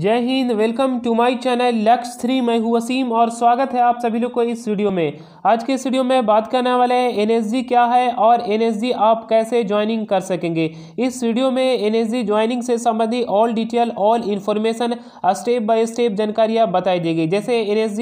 जय Hind welcome to my channel Lux three मैं हूँ वसीम और स्वागत है आप सभी लोग को इस वीडियो में आज के इस वीडियो में बात करने वाले हैं एनएसजी क्या है और एनएसजी आप कैसे ज्वाइनिंग कर सकेंगे इस वीडियो में एनएसजी ज्वाइनिंग से संबंधी all detail all information step by step जानकारियाँ बताई दी गई जैसे एन एस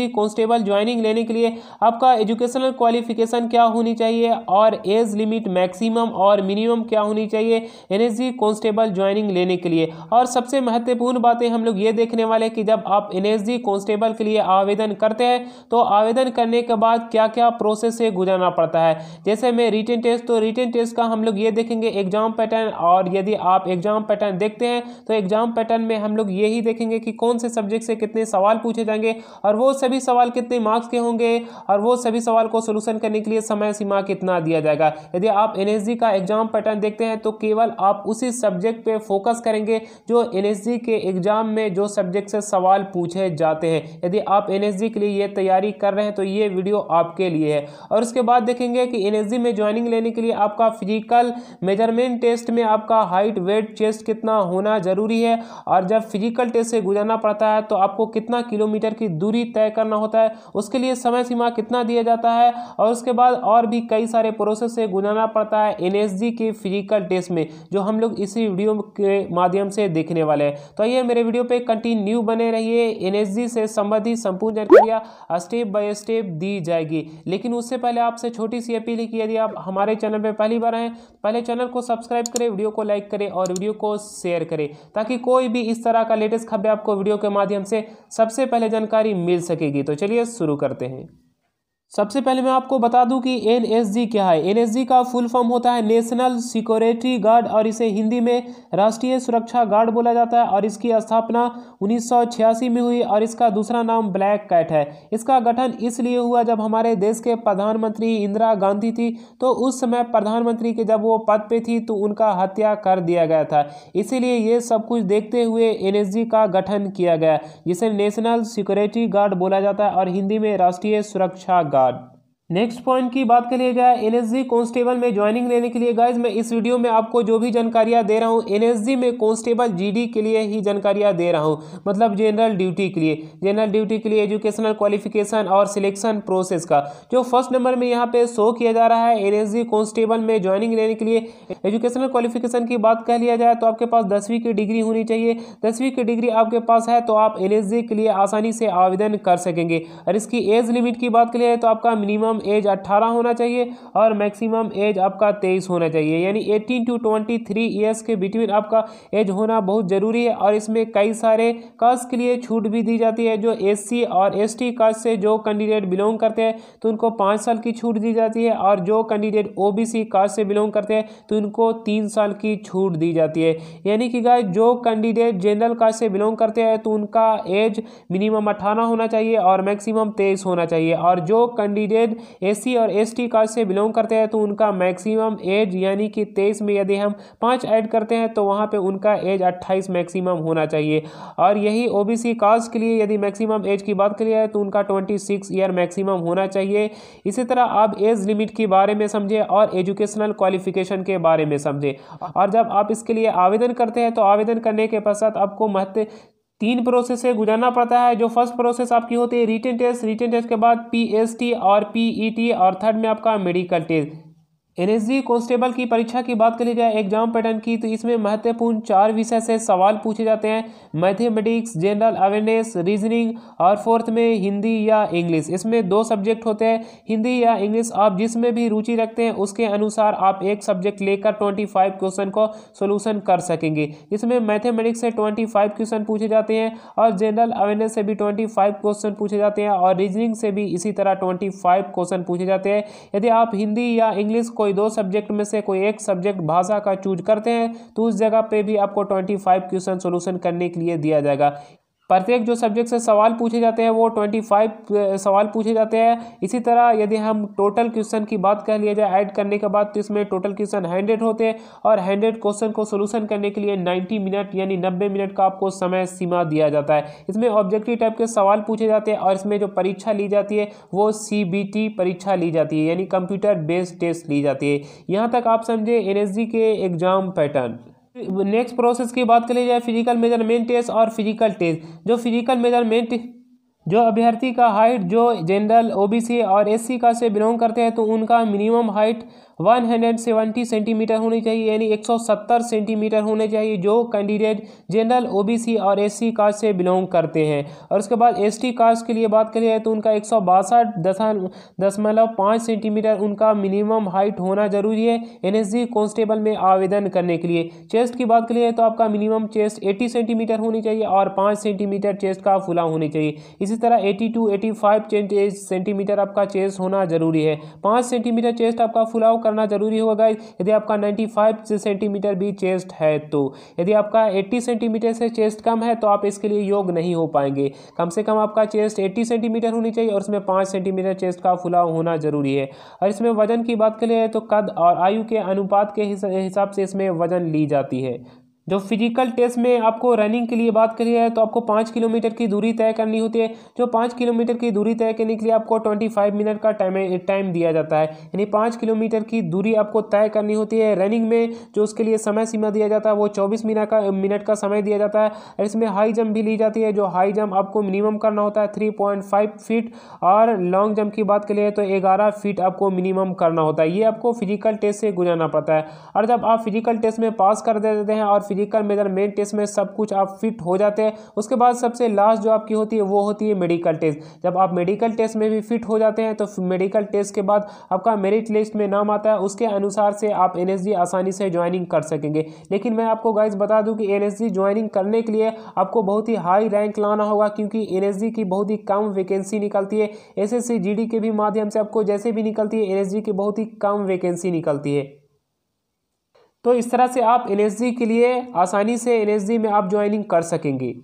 ज्वाइनिंग लेने के लिए आपका एजुकेशनल क्वालिफिकेशन क्या होनी चाहिए और एज लिमिट मैक्सिमम और मिनिमम क्या होनी चाहिए एन एस ज्वाइनिंग लेने के लिए और सबसे महत्वपूर्ण बातें हम लोग ये देखने वाले कि जब आप एन एस कांस्टेबल के लिए आवेदन करते हैं तो आवेदन करने के बाद क्या क्या प्रोसेस से गुजरना पड़ता है जैसे मैं रिटर्न टेस्ट तो रिटर्न टेस्ट का हम लोग ये देखेंगे एग्जाम पैटर्न और यदि आप एग्जाम पैटर्न देखते हैं तो एग्जाम पैटर्न में हम लोग यही देखेंगे कि कौन से सब्जेक्ट से कितने सवाल पूछे जाएंगे और वो सभी सवाल कितने मार्क्स के होंगे और वो सभी सवाल को सोल्यूशन करने के लिए समय सीमा कितना दिया जाएगा यदि आप एन का एग्जाम पैटर्न देखते हैं तो केवल आप उसी सब्जेक्ट पर फोकस करेंगे जो एन के एग्जाम में जो सब्जेक्ट से सवाल पूछे जाते हैं यदि आप एन के लिए ये तैयारी कर रहे हैं तो ये वीडियो आपके लिए है और उसके बाद देखेंगे कि एन में ज्वाइनिंग लेने के लिए आपका फिजिकल मेजरमेंट टेस्ट में आपका हाइट वेट चेस्ट कितना होना ज़रूरी है और जब फिजिकल टेस्ट से गुजरना पड़ता है तो आपको कितना किलोमीटर की दूरी तय करना होता है उसके लिए समय सीमा कितना दिया जाता है और उसके बाद और भी कई सारे प्रोसेस से गुजरना पड़ता है एन के फिजिकल टेस्ट में जो हम लोग इसी वीडियो के माध्यम से देखने वाले हैं तो आइए मेरे वीडियो पे कंटिन्यू बने रहिए एनर्जी से संबंधित संपूर्ण जानकारियाँ स्टेप बाय स्टेप दी जाएगी लेकिन उससे पहले आपसे छोटी सी अपील है कि यदि आप हमारे चैनल पर पहली बार आएँ पहले चैनल को सब्सक्राइब करें वीडियो को लाइक करें और वीडियो को शेयर करें ताकि कोई भी इस तरह का लेटेस्ट खबरें आपको वीडियो के माध्यम से सबसे पहले जानकारी मिल सकेगी तो चलिए शुरू करते हैं सबसे पहले मैं आपको बता दूं कि एन क्या है एन का फुल फॉर्म होता है नेशनल सिक्योरिटी गार्ड और इसे हिंदी में राष्ट्रीय सुरक्षा गार्ड बोला जाता है और इसकी स्थापना 1986 में हुई और इसका दूसरा नाम ब्लैक कैट है इसका गठन इसलिए हुआ जब हमारे देश के प्रधानमंत्री इंदिरा गांधी थी तो उस समय प्रधानमंत्री के जब वो पद पर थी तो उनका हत्या कर दिया गया था इसीलिए ये सब कुछ देखते हुए एन का गठन किया गया जिसे नेशनल सिक्योरिटी गार्ड बोला जाता है और हिंदी में राष्ट्रीय सुरक्षा गार्ड God नेक्स्ट पॉइंट की बात कर लिया जाए जी कांस्टेबल में ज्वाइनिंग लेने के लिए गाइज मैं इस वीडियो में आपको जो भी जानकारियाँ दे रहा हूँ जी में कांस्टेबल जीडी के लिए ही जानकारियाँ दे रहा हूँ मतलब जनरल ड्यूटी के लिए जनरल ड्यूटी के लिए एजुकेशनल क्वालिफिकेशन और सिलेक्शन प्रोसेस का जो फर्स्ट नंबर में यहाँ पे शो किया जा रहा है एन कांस्टेबल में ज्वाइनिंग लेने के लिए एजुकेशनल क्वालिफिकेशन की बात कर लिया जाए तो आपके पास दसवीं की डिग्री होनी चाहिए दसवीं की डिग्री आपके पास है तो आप एन के लिए आसानी से आवेदन कर सकेंगे और इसकी एज लिमिट की बात कर लिया तो आपका मिनिमम मिनिमम एज 18 होना चाहिए और मैक्सिमम एज आपका 23 होना चाहिए यानी 18 टू 23 थ्री ईयर्स के बिटवीन आपका एज होना बहुत ज़रूरी है और इसमें कई सारे कास्ट के लिए छूट भी दी जाती है जो एस और एस कास्ट से जो कैंडिडेट बिलोंग करते हैं तो उनको पाँच साल की छूट दी जाती है और जो कैंडिडेट ओ कास्ट से बिलोंग करते हैं तो उनको तीन साल की छूट दी जाती है यानी कि गाय जो कैंडिडेट जनरल कास्ट से बिलोंग करते हैं तो उनका एज मिनिमम अठारह होना चाहिए और मैक्सिमम तेईस होना चाहिए और जो कैंडिडेट एससी और एसटी कास्ट से बिलोंग करते हैं तो उनका मैक्सिमम एज यानी कि तेईस में यदि हम पाँच ऐड करते हैं तो वहाँ पर उनका एज अट्ठाईस मैक्सिमम होना चाहिए और यही ओ कास्ट के लिए यदि मैक्सिमम एज की बात करी जाए तो उनका ट्वेंटी ईयर मैक्सिमम होना चाहिए इसी तरह आप एज लिमिट के बारे में समझें और एजुकेशनल क्वालिफिकेशन के बारे में समझें और जब आप इसके लिए आवेदन करते हैं तो आवेदन करने के पश्चात आपको महत्व तीन प्रोसेस से गुजरना पड़ता है जो फर्स्ट प्रोसेस आपकी होती है रिटर्न टेस्ट रिटर्न टेस्ट के बाद पीएसटी और पीईटी e और थर्ड में आपका मेडिकल टेस्ट एनएसजी कांस्टेबल की परीक्षा की बात करी जाए एग्जाम पैटर्न की तो इसमें महत्वपूर्ण चार विषय से सवाल पूछे जाते हैं मैथमेटिक्स जनरल अवेयरनेस रीजनिंग और फोर्थ में हिंदी या इंग्लिश इसमें दो सब्जेक्ट होते हैं हिंदी या इंग्लिश आप जिसमें भी रुचि रखते हैं उसके अनुसार आप एक सब्जेक्ट लेकर ट्वेंटी फाइव क्वेश्चन को सोल्यूशन कर सकेंगे इसमें मैथेमेटिक्स से ट्वेंटी फाइव क्वेश्चन पूछे जाते हैं और जनरल अवेयरनेस से भी ट्वेंटी फाइव क्वेश्चन पूछे जाते हैं और रीजनिंग से भी इसी तरह ट्वेंटी फाइव क्वेश्चन पूछे जाते हैं यदि आप हिंदी या इंग्लिश को कोई दो सब्जेक्ट में से कोई एक सब्जेक्ट भाषा का चूज करते हैं तो उस जगह पे भी आपको ट्वेंटी फाइव क्वेश्चन सोल्यूशन करने के लिए दिया जाएगा प्रत्येक जो सब्जेक्ट से सवाल पूछे जाते हैं वो ट्वेंटी फाइव सवाल पूछे जाते हैं इसी तरह यदि हम टोटल क्वेश्चन की बात कर लिया जाए ऐड करने के बाद तो इसमें टोटल क्वेश्चन हंड्रेड होते हैं और हंड्रेड क्वेश्चन को सोल्यूशन करने के लिए नाइन्टी मिनट यानी नब्बे मिनट का आपको समय सीमा दिया जाता है इसमें ऑब्जेक्टिव टाइप के सवाल पूछे जाते हैं और इसमें जो परीक्षा ली जाती है वो सी परीक्षा ली जाती है यानी कंप्यूटर बेस्ड टेस्ट ली जाती है यहाँ तक आप समझे एन के एग्ज़ाम पैटर्न नेक्स्ट प्रोसेस की बात करी जाए फिजिकल मेजरमेंट टेस्ट और फिजिकल टेस्ट जो फिजिकल मेजरमेंट जो अभ्यर्थी का हाइट जो जनरल ओबीसी और एससी का से बिलोंग करते हैं तो उनका मिनिमम हाइट 170 सेंटीमीटर होनी चाहिए यानी 170 सेंटीमीटर होने चाहिए जो कैंडिडेट जनरल ओबीसी और एससी कास्ट से बिलोंग करते हैं और उसके बाद एसटी कास्ट के लिए बात करें तो उनका एक दशमलव पाँच सेंटीमीटर उनका मिनिमम हाइट होना जरूरी है एनएसजी कांस्टेबल में आवेदन करने के लिए चेस्ट की बात जाए तो आपका मिनिमम चेस्ट एट्टी सेंटीमीटर होनी चाहिए और पाँच सेंटीमीटर चेस्ट का फुला होनी चाहिए इसी इसी तरह 80 टू सेंटीमीटर आपका चेस्ट होना जरूरी है पाँच सेंटीमीटर चेस्ट आपका फुलाव करना जरूरी होगा यदि आपका 95 सेंटीमीटर भी चेस्ट है तो यदि आपका 80 सेंटीमीटर से चेस्ट कम है तो आप इसके लिए योग नहीं हो पाएंगे कम से कम आपका चेस्ट 80 सेंटीमीटर होनी चाहिए और इसमें पाँच सेंटीमीटर चेस्ट का फुलाव होना जरूरी है और इसमें वजन की बात करें तो कद और आयु के अनुपात के हिसाब से इसमें वजन ली जाती है जो फिजिकल टेस्ट में आपको रनिंग के लिए बात करी है तो आपको पाँच किलोमीटर की दूरी तय करनी होती है जो पाँच किलोमीटर की दूरी तय करने के लिए आपको ट्वेंटी फाइव मिनट का टाइम टाइम दिया जाता है यानी पाँच किलोमीटर की दूरी आपको तय करनी होती है रनिंग में जो उसके लिए समय सीमा दिया जाता है वो चौबीस मिनट का मिनट का समय दिया जाता है इसमें हाई जंप भी ली जाती है जो हाई जंप आपको मिनिमम करना होता है थ्री पॉइंट फाइव फीट और लॉन्ग जंप की बात करिए तो ग्यारह फीट आपको मिनिमम करना होता है ये आपको फिजिकल टेस्ट से गुजरना पड़ता है और जब आप फिजिकल टेस्ट में पास कर देते हैं और फिजिकल मेजरमेंट टेस्ट में सब कुछ आप फिट हो जाते हैं उसके बाद सबसे लास्ट जो आपकी होती है वो होती है मेडिकल टेस्ट जब आप मेडिकल टेस्ट में भी फिट हो जाते हैं तो मेडिकल टेस्ट के बाद आपका मेरिट लिस्ट में नाम आता है उसके अनुसार से आप एन आसानी से ज्वाइनिंग कर सकेंगे लेकिन मैं आपको गाइज बता दूँ कि एन ज्वाइनिंग करने के लिए आपको बहुत ही हाई रैंक लाना होगा क्योंकि एन की बहुत ही कम वैकेंसी निकलती है एस एस के भी माध्यम से आपको जैसे भी निकलती है एन की बहुत ही कम वैकेंसी निकलती है तो इस तरह से आप एन के लिए आसानी से एन में आप ज्वाइनिंग कर सकेंगे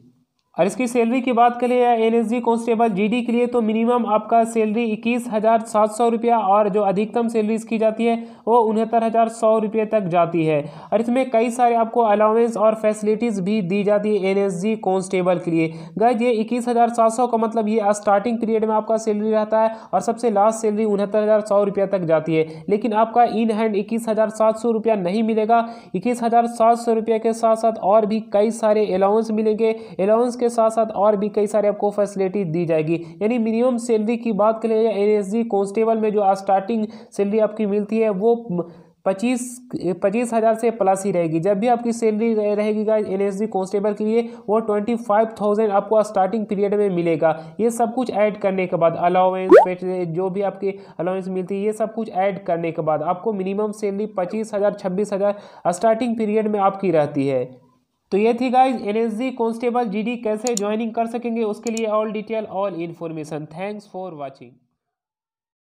और इसकी सैलरी की बात करें या N S G constable G D के लिए तो मिनिमम आपका सैलरी इक्कीस हज़ार सात सौ रुपया और जो अधिकतम सैलरी इसकी जाती है वो उनहत्तर हज़ार सौ रुपये तक जाती है और इसमें कई सारे आपको अलाउंस और फैसिलिटीज़ भी दी जाती है एन एस जी कॉन्स्टेबल के लिए गज ये इक्कीस हज़ार सात सौ का मतलब ये स्टार्टिंग पीरियड में आपका सैलरी रहता है और सबसे लास्ट सैलरी उनहत्तर हज़ार सौ तक जाती है लेकिन आपका इन हैंड इक्कीस हज़ार सात सौ रुपया नहीं मिलेगा इक्कीस हज़ार सात सौ रुपये के साथ साथ और भी कई सारे अलाउंस मिलेंगे अलाउंस उसके साथ साथ और भी कई सारे आपको फैसिलिटी दी जाएगी यानी मिनिमम सैलरी की बात करें या एन कांस्टेबल में जो स्टार्टिंग सैलरी आपकी मिलती है वो पच्चीस पच्चीस हज़ार से प्लस ही रहेगी जब भी आपकी सैलरी रहेगी गाइस एन एस कॉन्स्टेबल के लिए वो ट्वेंटी फाइव थाउजेंड आपको स्टार्टिंग पीरियड में मिलेगा ये सब कुछ ऐड करने के बाद अलाउंस जो भी आपके अलाउेंस मिलती है ये सब कुछ ऐड करने के बाद आपको मिनिमम सैलरी पच्चीस हज़ार छब्बीस हज़ार स्टार्टिंग पीरियड में आपकी रहती है तो ये थी guys N S constable G D कैसे ज्वाइनिंग कर सकेंगे उसके लिए all detail all information thanks for watching